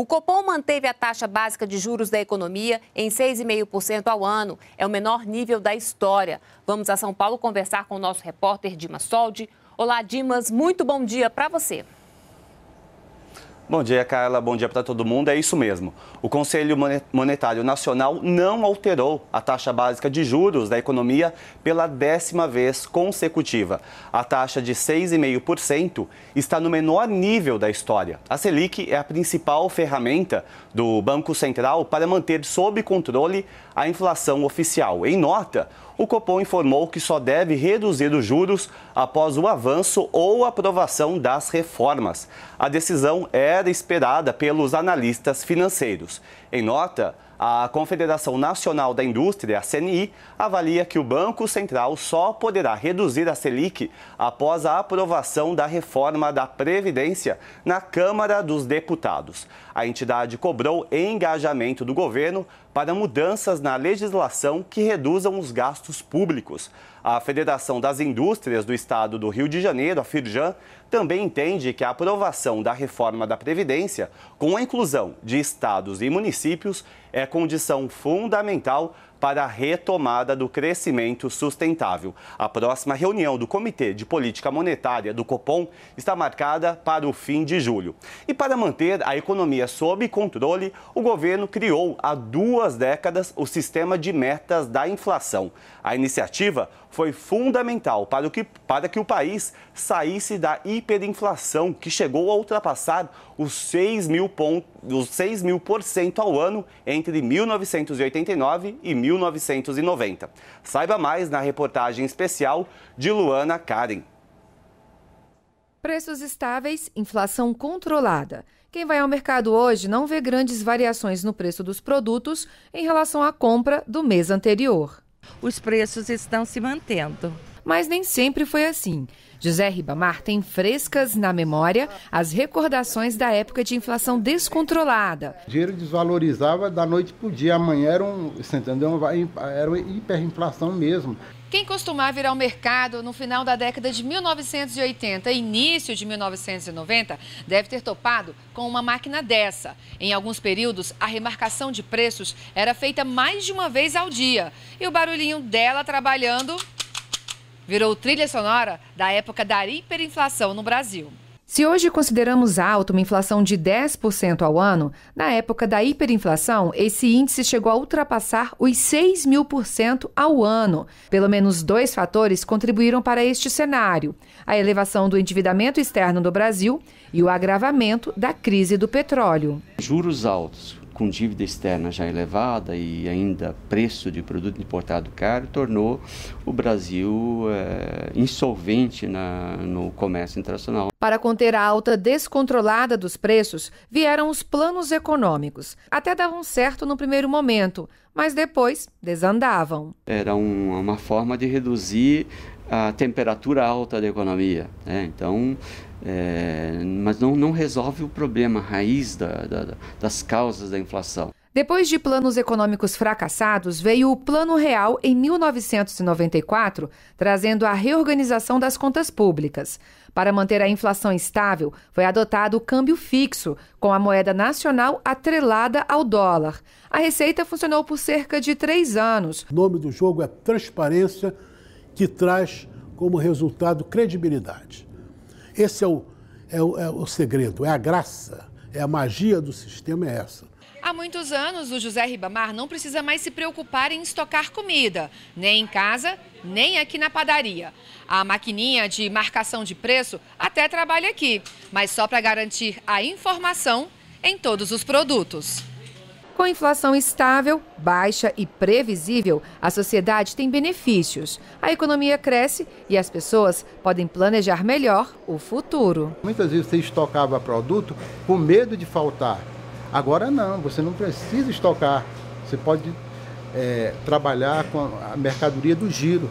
O Copom manteve a taxa básica de juros da economia em 6,5% ao ano. É o menor nível da história. Vamos a São Paulo conversar com o nosso repórter Dimas Soldi. Olá, Dimas, muito bom dia para você. Bom dia, Carla. Bom dia para todo mundo. É isso mesmo. O Conselho Monetário Nacional não alterou a taxa básica de juros da economia pela décima vez consecutiva. A taxa de 6,5% está no menor nível da história. A Selic é a principal ferramenta do Banco Central para manter sob controle a inflação oficial. Em nota, o Copom informou que só deve reduzir os juros após o avanço ou aprovação das reformas. A decisão era esperada pelos analistas financeiros. Em nota, a Confederação Nacional da Indústria, a CNI, avalia que o Banco Central só poderá reduzir a Selic após a aprovação da reforma da Previdência na Câmara dos Deputados. A entidade cobrou engajamento do governo para mudanças na legislação que reduzam os gastos públicos. A Federação das Indústrias do Estado do Rio de Janeiro, a FIRJAN, também entende que a aprovação da reforma da Previdência, com a inclusão de estados e municípios, é condição fundamental para a retomada do crescimento sustentável. A próxima reunião do Comitê de Política Monetária do Copom está marcada para o fim de julho. E para manter a economia sob controle, o governo criou há duas décadas o sistema de metas da inflação. A iniciativa foi fundamental para que, para que o país saísse da hiperinflação, que chegou a ultrapassar os 6 mil, pontos, os mil por cento ao ano entre 1989 e 1990. 1990. Saiba mais na reportagem especial de Luana Karen. Preços estáveis, inflação controlada. Quem vai ao mercado hoje não vê grandes variações no preço dos produtos em relação à compra do mês anterior. Os preços estão se mantendo. Mas nem sempre foi assim. José Ribamar tem frescas na memória as recordações da época de inflação descontrolada. O dinheiro desvalorizava da noite para o dia, amanhã era, um, você entendeu? era uma hiperinflação mesmo. Quem costumava ir ao mercado no final da década de 1980 e início de 1990 deve ter topado com uma máquina dessa. Em alguns períodos, a remarcação de preços era feita mais de uma vez ao dia e o barulhinho dela trabalhando virou trilha sonora da época da hiperinflação no Brasil. Se hoje consideramos alta uma inflação de 10% ao ano, na época da hiperinflação, esse índice chegou a ultrapassar os 6 mil por cento ao ano. Pelo menos dois fatores contribuíram para este cenário: a elevação do endividamento externo do Brasil e o agravamento da crise do petróleo. Juros altos, com dívida externa já elevada e ainda preço de produto importado caro, tornou o Brasil é, insolvente na, no comércio internacional. Para conter a alta descontrolada dos preços, vieram os planos econômicos. Até davam certo no primeiro momento, mas depois desandavam. Era um, uma forma de reduzir a temperatura alta da economia. Né? Então, é, mas não, não, resolve o problema raiz da, da, das causas da inflação. Depois de planos econômicos fracassados, veio o Plano Real em 1994, trazendo a reorganização das contas públicas. Para manter a inflação estável, foi adotado o câmbio fixo, com a moeda nacional atrelada ao dólar. A receita funcionou por cerca de três anos. O nome do jogo é transparência que traz como resultado credibilidade. Esse é o, é o, é o segredo, é a graça, é a magia do sistema, é essa. Há muitos anos, o José Ribamar não precisa mais se preocupar em estocar comida, nem em casa, nem aqui na padaria. A maquininha de marcação de preço até trabalha aqui, mas só para garantir a informação em todos os produtos. Com a inflação estável, baixa e previsível, a sociedade tem benefícios. A economia cresce e as pessoas podem planejar melhor o futuro. Muitas vezes você estocava produto com medo de faltar. Agora não, você não precisa estocar. Você pode é, trabalhar com a mercadoria do giro.